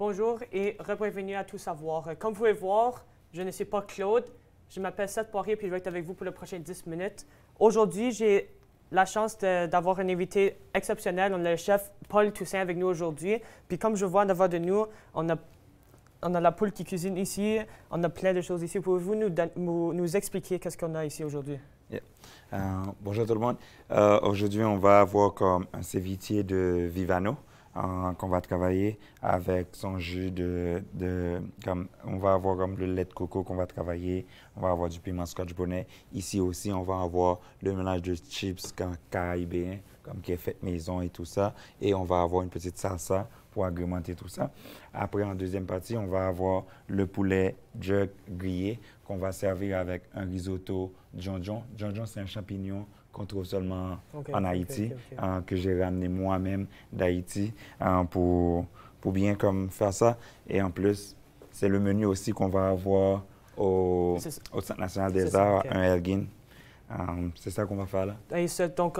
Bonjour et bienvenue à Tout Savoir. Comme vous pouvez voir, je ne suis pas Claude. Je m'appelle Seth Poirier et je vais être avec vous pour les prochaines 10 minutes. Aujourd'hui, j'ai la chance d'avoir un invité exceptionnel. On a le chef Paul Toussaint avec nous aujourd'hui. Puis comme je vois en de nous, on a, on a la poule qui cuisine ici. On a plein de choses ici. Pouvez-vous nous, nous, expliquer qu'est-ce qu'on a ici aujourd'hui? Euh, bonjour tout le monde. Euh, aujourd'hui, on va avoir comme un sévitier de Vivano qu'on va travailler avec son jus de, comme, on va avoir comme le lait de coco qu'on va travailler, on va avoir du piment scotch bonnet. Ici aussi, on va avoir le mélange de chips caribéen, comme qui est fait maison et tout ça. Et on va avoir une petite salsa pour agrémenter tout ça. Après, en deuxième partie, on va avoir le poulet jerk grillé qu'on va servir avec un risotto John John. John John, c'est un champignon qu'on trouve seulement en Haïti, hein, que j'ai ramené moi-même d'Haïti hein, pour, pour bien comme faire ça. Et en plus, c'est le menu aussi qu'on va avoir au, au Centre national des arts, un Elgin. Hein, c'est ça qu'on va faire là. Et donc,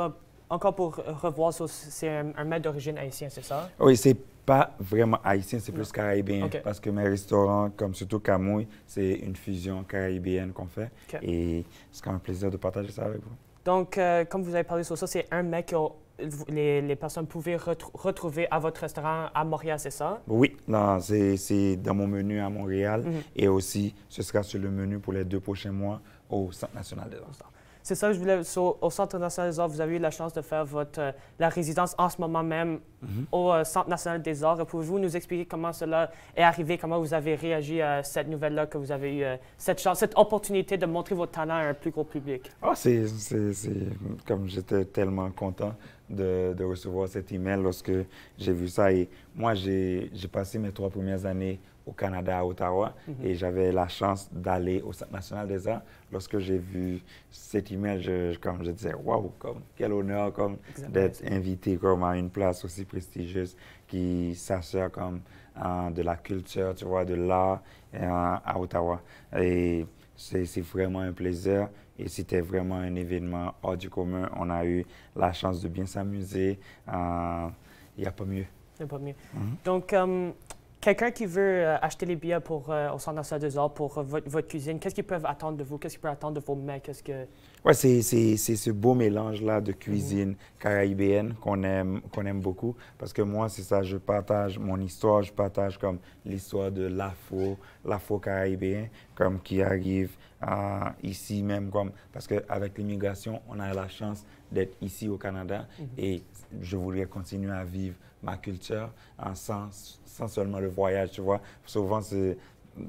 encore pour revoir, c'est un, maître d'origine haïtien, c'est ça? Oui, c'est pas vraiment haïtien, c'est plus caribéen. Parce que mes restaurants, comme surtout Camouille, c'est une fusion caribéenne qu'on fait. Et c'est quand même un plaisir de partager ça avec vous. Donc, euh, comme vous avez parlé sur ça, c'est un mec que les, personnes pouvaient retrouver à votre restaurant à Montréal, c'est ça? Oui, c'est dans mon menu à Montréal mhm. et aussi ce sera sur le menu pour les deux prochains mois au Centre national de arts. C'est ça que je voulais. au Centre national des arts, vous avez eu la chance de faire votre, euh, la résidence en ce moment même mhm. au euh, Centre national des arts. Pouvez-vous nous expliquer comment cela est arrivé, comment vous avez réagi à cette nouvelle-là, que vous avez eu euh, cette chance, cette opportunité de montrer votre talent à un plus gros public? Ah, c'est comme j'étais tellement content de, de, recevoir cet email lorsque j'ai vu ça. Et moi, j'ai passé mes trois premières années au Canada, à Ottawa. Mhm. Et j'avais la chance d'aller au Centre national des arts. Lorsque j'ai vu cette image, comme je disais, waouh, comme quel honneur comme d'être invité comme à une place aussi prestigieuse qui s'assure comme hein, de la culture, tu vois, de l'art hein, à Ottawa. Et c'est vraiment un plaisir et c'était vraiment un événement hors du commun. On a eu la chance de bien s'amuser. Hein. Il n'y a pas mieux. Il n'y a pas mieux. Mhm. Donc, euh, quelqu'un qui veut euh, acheter les billets pour, euh, au Centre national des pour euh, votre, cuisine, qu'est-ce qu'ils peuvent attendre de vous? Qu'est-ce qu'ils peuvent attendre de vos mecs Qu'est-ce que... Oui, c'est ce beau mélange-là de mhm. cuisine caribéenne qu'on aime, qu'on aime beaucoup. Parce que moi, c'est ça, je partage mon histoire, je partage comme l'histoire de l'afro, l'afro caraïbéen, comme qui arrive ici même. Comme, parce qu'avec l'immigration, on a la chance d'être ici au Canada. Mhm je voulais continuer à vivre ma culture en hein, sans, sans, seulement le voyage, tu vois. Souvent,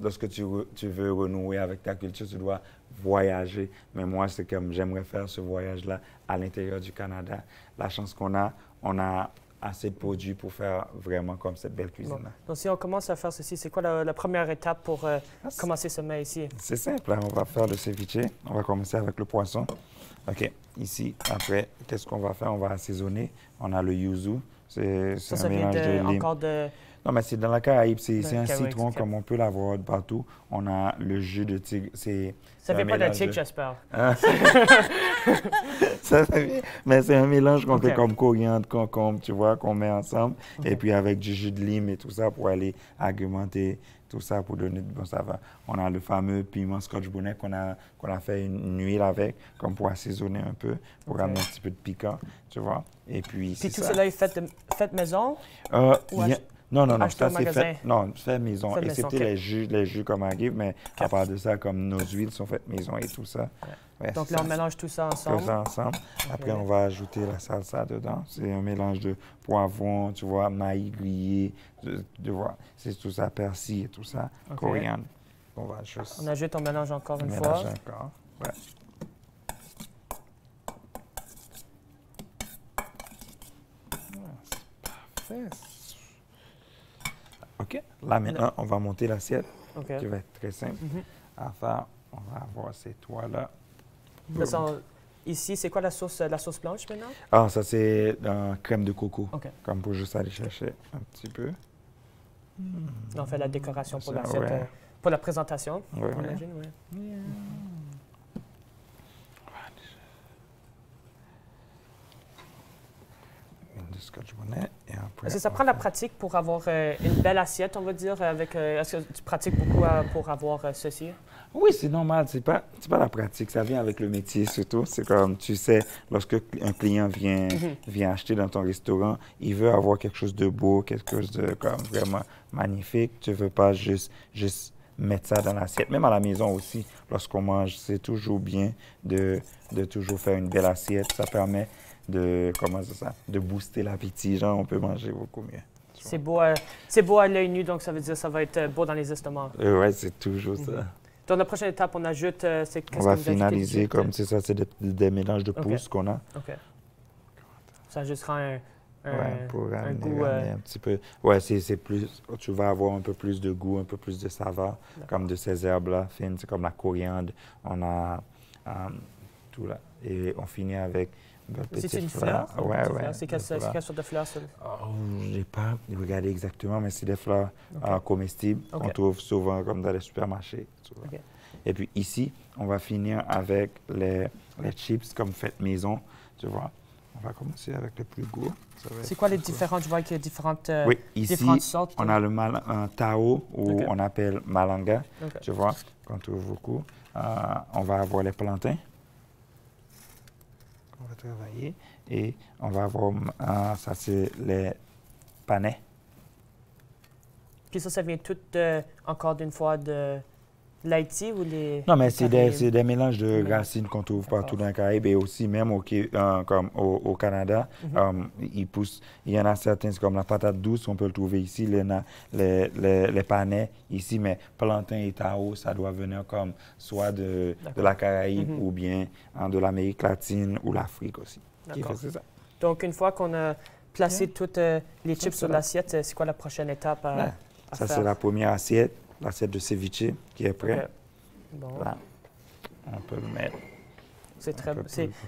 lorsque tu, tu, veux renouer avec ta culture, tu dois voyager. Mais moi, c'est comme j'aimerais faire ce voyage-là à l'intérieur du Canada. La chance qu'on a, on a assez de produits pour faire vraiment comme cette belle cuisine-là. Donc, si on commence à faire ceci, c'est quoi la, première étape pour euh, ah, commencer ce mets ici? C'est simple. Hein. On va faire le ceviche. On va commencer avec le poisson. OK. Ici, après, qu'est-ce qu'on va faire? On va assaisonner. On a le yuzu. C'est un mélange de, Encore de... Non, mais c'est dans la Caraïbe. C'est un citron comme on peut l'avoir partout. On a le jus de tigre. Ça fait pas de tigre, j'espère. Hein? mais c'est un mélange qu'on fait comme coriandre, concombre, tu vois, qu'on met ensemble. Et puis avec du jus de lime et tout ça pour aller argumenter tout ça pour donner bon ça va. On a le fameux piment scotch bonnet qu'on a, qu'on a fait une huile avec, comme pour assaisonner un peu, pour ramener un petit peu de piquant, tu vois. Et puis, puis tout cela est fait, fait maison? Euh, non, non, non, ah, ça c'est fait. maison. et c'était les jus, les jus comme un give, mais à part de ça, comme nos huiles sont faites maison et tout ça. Donc là, on mélange tout ça ensemble. ensemble. Après, on va ajouter la salsa dedans. C'est un mélange de poivron, tu vois, maïs grillé, tu vois, c'est tout ça, persil et tout ça, coriandre. On va juste. On ajoute, on mélange encore une fois. Mélange encore, ah, OK? Là, maintenant, on va monter l'assiette, qui va être très simple mhm. Enfin, On va avoir ces toits-là. Ici, c'est quoi la sauce, la sauce blanche maintenant? Ah, ça, c'est la crème de coco. Comme pour juste aller chercher un petit peu. Hmm. On fait la décoration pour l'assiette, euh, pour la présentation, scotch bonnet. Et après, que ça prend la pratique pour avoir euh, une belle assiette, on va dire. Avec, euh, est-ce que tu pratiques beaucoup euh, pour avoir ceci? Oui, c'est normal. C'est pas, c'est pas la pratique. Ça vient avec le métier surtout. C'est comme, tu sais, lorsque un client vient, mhm. vient acheter dans ton restaurant, il veut avoir quelque chose de beau, quelque chose de comme, vraiment magnifique. Tu veux pas juste, juste mettre ça dans l'assiette. Même à la maison aussi, lorsqu'on mange, c'est toujours bien de, de toujours faire une belle assiette. Ça permet de, comment ça, de booster l'appétit. Genre, on peut manger beaucoup mieux. C'est beau, à, beau à l'œil nu, donc ça veut dire que ça va être euh, beau dans les estomacs. Euh, oui, c'est toujours mhm. ça. Dans la prochaine étape, on ajoute. Euh, c'est, on va finaliser comme c'est ça, c'est des, mélanges de pousses qu'on a. OK. Ça juste un. un, un, goût, un petit peu. Oui, c'est, plus. Tu vas avoir un peu plus de goût, un peu plus de saveur, comme de ces herbes-là fines. C'est comme la coriandre. On a tout là. Et on finit avec bah, c'est une fleur? ouais, ouais, C'est quelle, sorte de fleur, je n'ai pas regardé exactement, mais c'est des fleurs euh, comestibles qu'on trouve souvent comme dans les supermarchés. Et puis ici, on va finir avec les, les chips comme faites maison, tu vois. On va commencer avec le plus gros. C'est quoi les différentes? Je vois qu'il y a différentes, sortes. Euh, oui, ici, sortes. On a le mal, un tao, ou on appelle malanga, tu vois, qu'on trouve beaucoup. Euh, on va avoir les plantains, on va travailler et on va avoir, euh, ça c'est les panais. Puis ça, ça vient tout euh, encore d'une fois de L'Haïti ou les. Non, mais c'est des, des, mélanges de racines qu'on trouve partout dans les Caraïbe et aussi même au, euh, comme au, Canada. Mhm. Euh, il y en a certains, comme la patate douce, on peut le trouver ici, les, les, les, panais ici, mais plantain et tao, ça doit venir comme soit de, de la Caraïbe mhm. ou bien hein, de l'Amérique latine ou l'Afrique aussi. D'accord. Donc, une fois qu'on a placé toutes euh, les chips sur l'assiette, c'est quoi la prochaine étape? Ben, ça, c'est la première assiette l'assiette de ceviche qui est prête. Bon. on peut le mettre. C'est très,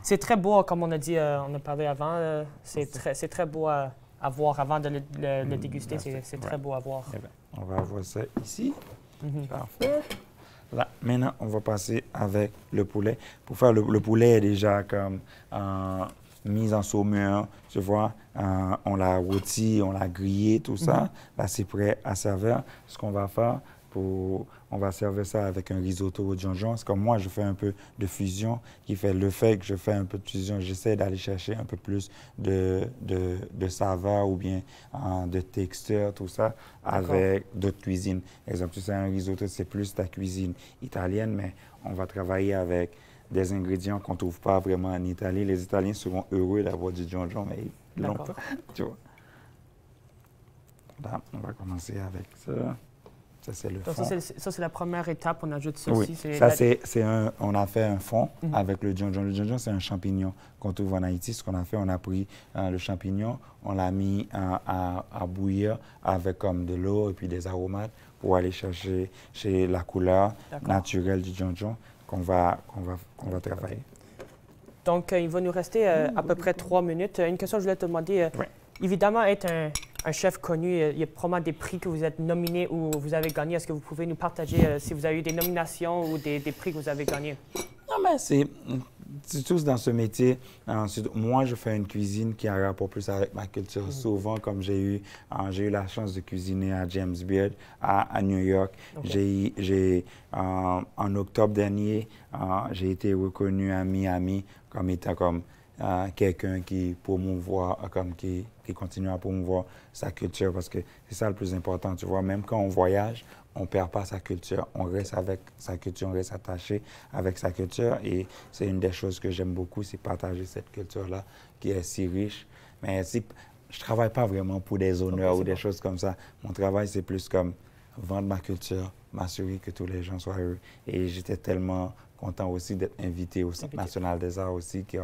c'est, très beau, comme on a dit, euh, on a parlé avant. Euh, c'est, très, c'est très beau à, voir avant de le, mm, déguster. C'est, très beau à voir. Eh ben, on va avoir ça ici. Mm-hmm. Parfait. maintenant, on va passer avec le poulet. Pour faire le, poulet est déjà comme euh, mis en saumure, tu vois. on l'a rôti, on l'a grillé, tout ça. Mm-hmm. Là, c'est prêt à servir. Ce qu'on va faire, on va servir ça avec un risotto au jonjon. C'est comme moi, je fais un peu de fusion, qui fait le fait que je fais un peu de fusion, j'essaie d'aller chercher un peu plus de, de, saveur ou bien hein, de texture, tout ça, avec d'autres cuisines. Par exemple, tu sais, un risotto, c'est plus ta cuisine italienne, mais on va travailler avec des ingrédients qu'on ne trouve pas vraiment en Italie. Les Italiens seront heureux d'avoir du jonjon, mais ils tu vois. on va commencer avec ça. Ça, c'est le fond. Ça, c'est la première étape. On ajoute ceci. Oui. Ça, c'est on a fait un fond mhm. avec le jonjon. Le jonjon, c'est un champignon qu'on trouve en Haïti. Ce qu'on a fait, on a pris euh, le champignon, on l'a mis à, bouillir avec comme de l'eau et puis des aromates pour aller chercher chez la couleur naturelle du jonjon qu'on va, va, travailler. Donc, euh, il va nous rester euh, à peu près trois minutes. Une question que je voulais te demander. Évidemment, être un un chef connu. Euh, il y a probablement des prix que vous êtes nominés ou vous avez gagnés. Est-ce que vous pouvez nous partager euh, si vous avez eu des nominations ou des, prix que vous avez gagnés? Non, mais c'est tous dans ce métier. Ensuite, moi, je fais une cuisine qui a un rapport plus avec ma culture. Mm. Souvent, comme j'ai eu, euh, j'ai eu la chance de cuisiner à James Beard à, New York. J'ai, en octobre dernier, j'ai été reconnu à Miami comme étant comme quelqu'un qui pour voix, comme qui qui continue à promouvoir sa culture parce que c'est ça le plus important. Tu vois, même quand on voyage, on perd pas sa culture, on reste avec sa culture, on reste attaché avec sa culture et c'est une des choses que j'aime beaucoup, c'est partager cette culture-là qui est si riche. Mais si, je travaille pas vraiment pour des honneurs ou des choses comme ça. Mon travail, c'est plus comme vendre ma culture, m'assurer que tous les gens soient heureux. Et j'étais tellement content aussi d'être invité au Centre national des arts aussi, qui,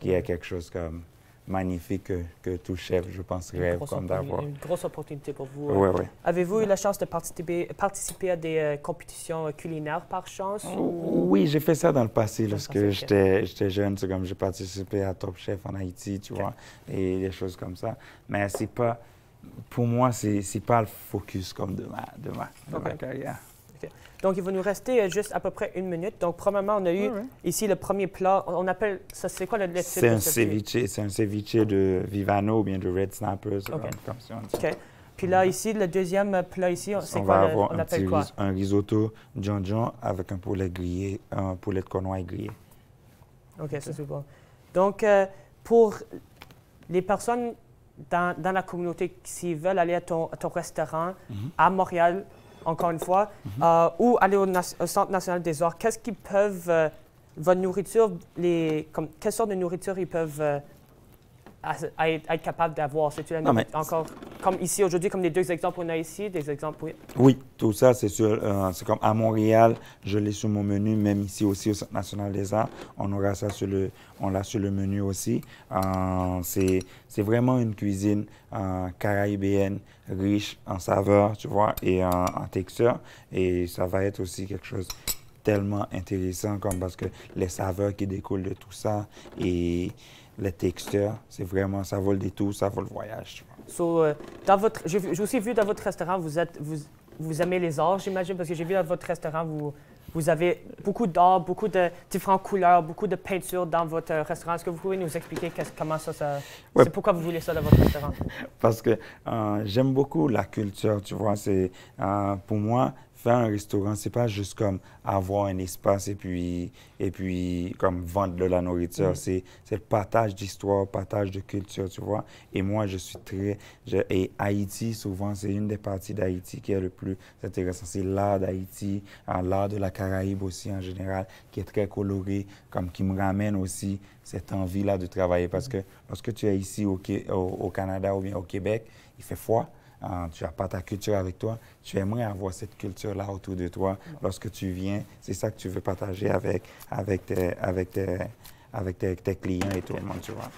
qui est quelque chose comme magnifique que, tout chef, je pense, rêve comme d'avoir. Une grosse opportunité pour vous. Oui, euh. oui. Avez-vous eu la chance de participer, participer à des euh, compétitions euh, culinaires par chance? Oh, oui, j'ai fait ça dans le passé lorsque j'étais jeune. C'est comme j'ai participé à Top Chef en Haïti, tu vois, et des choses comme ça. Mais c'est pas, pour moi, c'est pas le focus comme de ma, de ma carrière. Donc, il va nous rester euh, juste à peu près une minute. Donc, premièrement, on a eu ici le premier plat. On appelle ça, c'est quoi le, C'est un ceviche, c'est un ceviche de Vivano ou bien de Red Snappers, OK. Puis là, ici, le deuxième plat ici, c'est quoi? Va on un quoi? un risotto John John avec un poulet grillé, un poulet de cornois grillé. OK, ça c'est bon. Donc, euh, pour les personnes dans, la communauté, s'ils veulent aller à ton, restaurant mhm. à Montréal, encore une fois, mhm. euh, ou aller au, Centre national des arts, qu'est-ce qu'ils peuvent, euh, votre nourriture, les, comme, quelle sorte de nourriture ils peuvent euh, à, être capable d'avoir. C'est encore comme ici aujourd'hui, comme les deux exemples qu'on a ici, des exemples oui. tout ça c'est euh, c'est comme à Montréal, je l'ai sur mon menu, même ici aussi au Centre national des arts, on aura ça sur le, on l'a sur le menu aussi. Euh, c'est, c'est vraiment une cuisine euh, caribéenne riche en saveurs, tu vois, et en, en texture, et ça va être aussi quelque chose tellement intéressant comme parce que les saveurs qui découlent de tout ça et les textures, c'est vraiment, ça vaut le détour, ça vaut le voyage. Euh, dans votre, j'ai aussi vu dans votre restaurant, vous, êtes, vous, vous aimez les arts, j'imagine, parce que j'ai vu dans votre restaurant, vous, vous avez beaucoup d'art, beaucoup de différentes couleurs, beaucoup de peintures dans votre restaurant. Est-ce que vous pouvez nous expliquer comment ça, ça c'est pourquoi vous voulez ça dans votre restaurant Parce que euh, j'aime beaucoup la culture, tu vois. C'est euh, pour moi, faire un restaurant, c'est pas juste comme avoir un espace et puis, et puis comme vendre de la nourriture. Mm. C'est le partage d'histoire, partage de culture, tu vois. Et moi, je suis très... et Haïti, souvent, c'est une des parties d'Haïti qui est le plus intéressant. C'est l'art d'Haïti, hein, l'art de la Caraïbe aussi en général, qui est très coloré, comme qui me ramène aussi cette envie-là de travailler. Parce mm. que lorsque tu es ici au, au, au Canada ou bien au Québec, il fait froid. Ah, tu tu pas ta culture avec toi, tu aimerais avoir cette culture-là autour de toi lorsque tu viens. C'est ça que tu veux partager avec, avec, tes, avec, avec tes, clients et tout le monde, tu vois.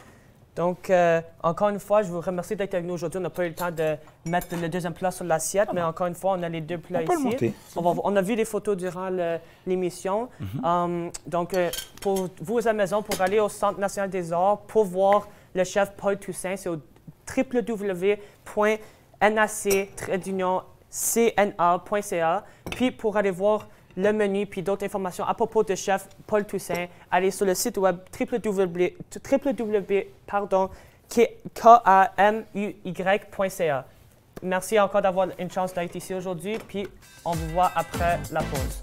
Donc, euh, encore une fois, je vous remercie d'être avec nous aujourd'hui. On n'a pas eu le temps de mettre le deuxième plat sur l'assiette, mais encore une fois, on a les deux plats ici. On, a vu les photos durant l'émission. Mm-hmm. Um, donc, euh, pour vous à la maison, pour aller au Centre national des arts, pour voir le chef Paul Toussaint, c'est au www nac-cna.ca. Puis pour aller voir le menu puis d'autres informations à propos de chef Paul Toussaint, allez sur le site web www.kamuy.ca. Merci encore d'avoir une chance d'être ici aujourd'hui, puis on vous voit après la pause.